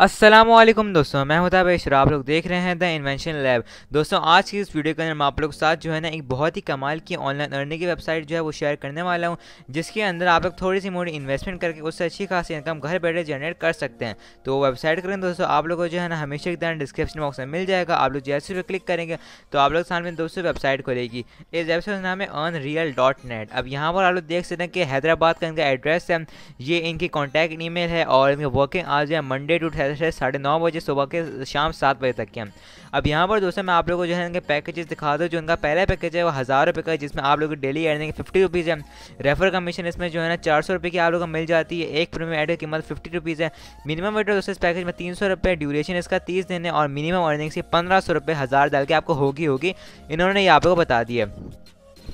असलम दोस्तों मैं हुदा भाई आप लोग देख रहे हैं द इन्वेंशन लैब दोस्तों आज की इस वीडियो के अंदर मैं आप लोग के साथ जो है ना एक बहुत ही कमाल की ऑनलाइन अर्निंग की वेबसाइट जो है वो शेयर करने वाला हूँ जिसके अंदर आप लोग थोड़ी सी मोटी इन्वेस्टमेंट करके उससे अच्छी खासी इनकम घर बैठे जनरेट कर सकते हैं तो वेबसाइट करें दोस्तों आप लोग को जो है ना हमेशा की डिस्क्रिप्शन बॉक्स में मिल जाएगा आप लोग जैसे भी क्लिक करेंगे तो आप लोग सामने दोस्तों वेबसाइट खोलेगी इस वेबसाइट का नाम है ऑन रियल डॉट नेट अब यहाँ पर आप लोग देख सकते हैं कि हैदराबाद का इनका एड्रेस है ये इनकी कॉन्टैक्ट ई है और इनकी वर्किंग आज है मंडे टू से साढ़े नौ बजे सुबह के शाम सात बजे तक के अब यहाँ पर दोस्तों मैं आप लोगों को जो है इनके पैकेजेस दिखा दूँ जो इनका पहला पैकेज है वो हज़ार रुपये का जिसमें आप लोग की डेली अर्निंग फिफ्टी रुपीज़ है रेफर कमीशन इसमें जो है ना चार सौ रुपये की आप लोगों को मिल जाती है एक प्रीमियम एड की कीमत फिफ्टी रुपीज़ है मिनिमम वेट दोस्तों इस पैकेज में तीन सौ रुपये ड्यूरेशन इसका तीस दिन है और मिनिमम अर्निंग से पंद्रह सौ रुपये हज़ार डाल के आपको होगी होगी इन्होंने ये आप लोग को बता दिया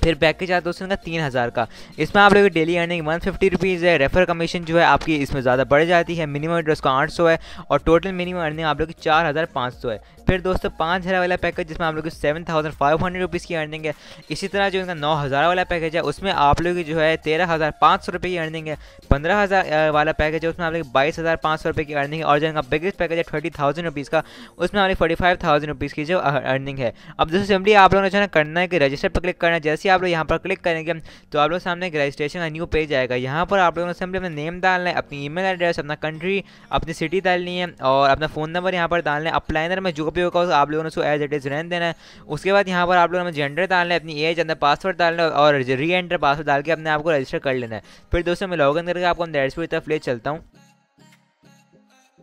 फिर पैकेज आता है दोस्तों का तीन हज़ार का इसमें आप लोग की daily earning one fifty rupees है रेफर कमीशन जो है आपकी इसमें ज़्यादा बढ़ जाती है मिनिमम इंटरेस्ट का आठ सौ है और टोटल मिनिमम अर्निंग आप लोग की चार हज़ार पाँच सौ है फिर दोस्तों पाँच हज़ार वाला पैकेज जिसमें आप लोग की seven thousand five hundred rupees की अर्निंग है इसी तरह जो इनका नौ हज़ार वाला पैकेज है उसमें आप लोग की जो है तेरह हज़ार पाँच सौ रुपये की अर्निंग है पंद्रह हज़ार वाला पैकेज है उसमें आप लोग बाईस हज़ार पाँच सौ रुपये की अर्निंग है और जो इनका बिगेस्ट पैकेज है थर्टी थाउजेंड रुपीज़ का उसमें आप लोग फोर्टी फाइव थाउजेंड रुपीज़ की जो अर्निंग है अब दोस्तों सिंपली आप लोगों ने जो है करना है कि रजिस्टर पर क्लिक करना है जैसे ही आप लोग यहाँ पर क्लिक करेंगे तो आप लोग सामने रजिस्ट्रेशन का न्यू पेज आएगा यहाँ पर आप लोगों ने सिंपली अपना नेम डालना है अपनी ईमेल एड्रेस अपना कंट्री अपनी सिटी डालनी है और अपना फ़ोन नंबर यहाँ पर डालना है अपलाइनर में जो भी होगा आप लोगों ने उसको एज इट इज़ रहने देना है उसके बाद यहाँ पर आप लोगों ने जेंडर डालना है अपनी एज अंदर पासवर्ड डालना है और री एंटर पासवर्ड डाल के अपने आपको रजिस्टर कर लेना है फिर दोस्तों मैं लॉग इन करके आपको हम डेढ़ की तरफ चलता हूँ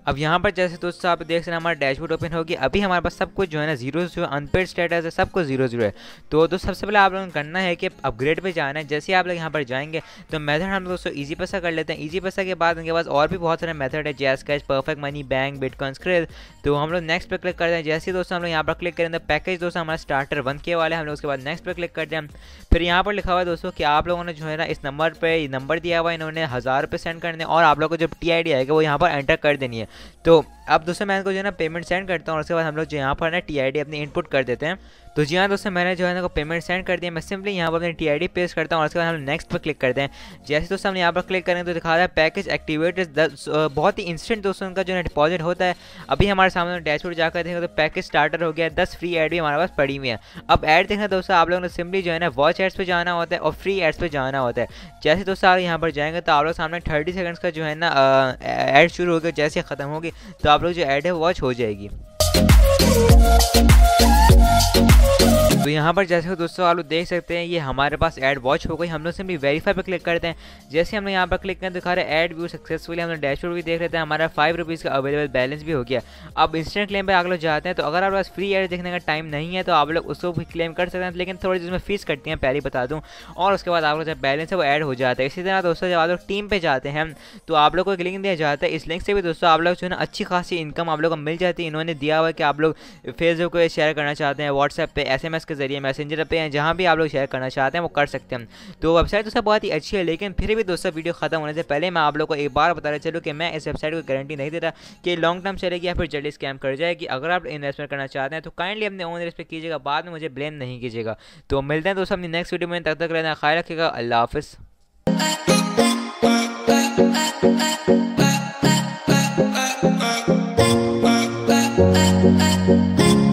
अब यहाँ पर जैसे दोस्तों आप देख सकते हैं हमारा डैशबोर्ड ओपन होगी अभी हमारे पास सब कुछ जो है ना जीरो जो अनपेड स्टेटस है सब कुछ जीरो जीरो है तो दोस्तों सबसे पहले आप लोगों को करना है कि अपग्रेड पे जाना है जैसे आप लोग यहाँ पर जाएंगे तो मेथड हम दोस्तों ईजी पैसा कर लेते हैं ईजी पैसा के बाद उनके पास और भी बहुत सारे मेथड है जैस cash perfect money bank bitcoin Skrill तो हम लोग नेक्स्ट पर क्लिक करते हैं जैसे दोस्तों हम लोग यहाँ पर क्लिक करें तो पैकेज दोस्तों हमारा स्टार्टर वन के वाले हम लोग उसके बाद नेक्स्ट पर क्लिक करते हैं फिर यहाँ पर लिखा हुआ है दोस्तों कि आप लोगों ने जो है ना इस नंबर पर नंबर दिया हुआ इन्होंने हज़ार रुपये सेंड करने और आप लोग को जब टी आएगा वो यहाँ पर एंटर कर देनी है तो अब दोस्तों मैं इनको जो है ना पेमेंट सेंड करता हूँ और उसके बाद हम लोग जो यहाँ पर ना टी अपनी इनपुट कर देते हैं तो जी हाँ दोस्तों मैंने जो है ना पेमेंट सेंड कर दिया मैं सिंपली यहाँ पर अपनी टी आई पेस्ट करता हूँ और उसके बाद हम नेक्स्ट पर क्लिक करते हैं जैसे दोस्तों हम यहाँ पर क्लिक करेंगे तो दिखा रहा है पैकेज एक्टिवेट बहुत ही इंस्टेंट दोस्तों उनका जो है डिपॉजिट होता है अभी हमारे सामने डैशबोर्ड जाकर देखें तो पैकेज स्टार्टर हो गया दस फ्री एड भी हमारे पास पड़ी हुई है अब एड देखना दोस्तों आप लोगों ने सिंपली जो है ना वॉच एड्स पर जाना होता है और फ्री एड्स पर जाना होता है जैसे दोस्तों आप यहाँ पर जाएंगे तो आप लोग सामने थर्टी सेकेंड्स का जो है ना एड शुरू हो गया जैसे खत्म ख़त्म होगी तो आप लोग जो ऐड है वॉच हो जाएगी तो यहाँ पर जैसे दोस्तों आप लोग देख सकते हैं ये हमारे पास एड वॉच हो गई हम लोग सिर्फ वेरीफाई पर क्लिक करते हैं जैसे हमने यहाँ पर क्लिक करें दिखा रहे एड व्यू सक्सेसफुली हम लोग डैशबोर्ड भी देख लेते हैं हमारा फाइव रुपीज़ का अवेलेबल बैलेंस भी हो गया अब इंस्टेंट क्लेम पर आप लोग जाते हैं तो अगर आपके पास फ्री एड देखने का टाइम नहीं है तो आप लोग उसको भी क्लेम कर सकते हैं लेकिन थोड़ी जिसमें फीस कटती है पहले बता दूँ और उसके बाद आप लोग जब बैलेंस है वो एड हो जाता है इसी तरह दोस्तों जब आप लोग टीम पर जाते हैं तो आप लोग को एक लिंक दिया जाता है इस लिंक से भी दोस्तों आप लोग जो है ना अच्छी खासी इनकम आप लोग को मिल जाती है इन्होंने दिया हुआ है कि आप लोग फेसबुक पर शेयर करना चाहते हैं व्हाट्सएप पर एस के के ज़रिए मैसेंजर पे या जहाँ भी आप लोग शेयर करना चाहते हैं वो कर सकते हैं तो वेबसाइट दोस्तों बहुत ही अच्छी है लेकिन फिर भी दोस्तों वीडियो खत्म होने से पहले मैं आप लोग को एक बार बताना चलूँ कि मैं इस वेबसाइट को गारंटी नहीं देता कि लॉन्ग टर्म चलेगी या फिर जल्दी स्कैम कर जाएगी अगर आप इन्वेस्टमेंट करना चाहते हैं तो काइंडली अपने ओन रेस पर कीजिएगा बाद में मुझे ब्लेम नहीं कीजिएगा तो मिलते हैं दोस्तों अपनी नेक्स्ट वीडियो में तब तक रहना ख्याल रखिएगा अल्लाह हाफिज़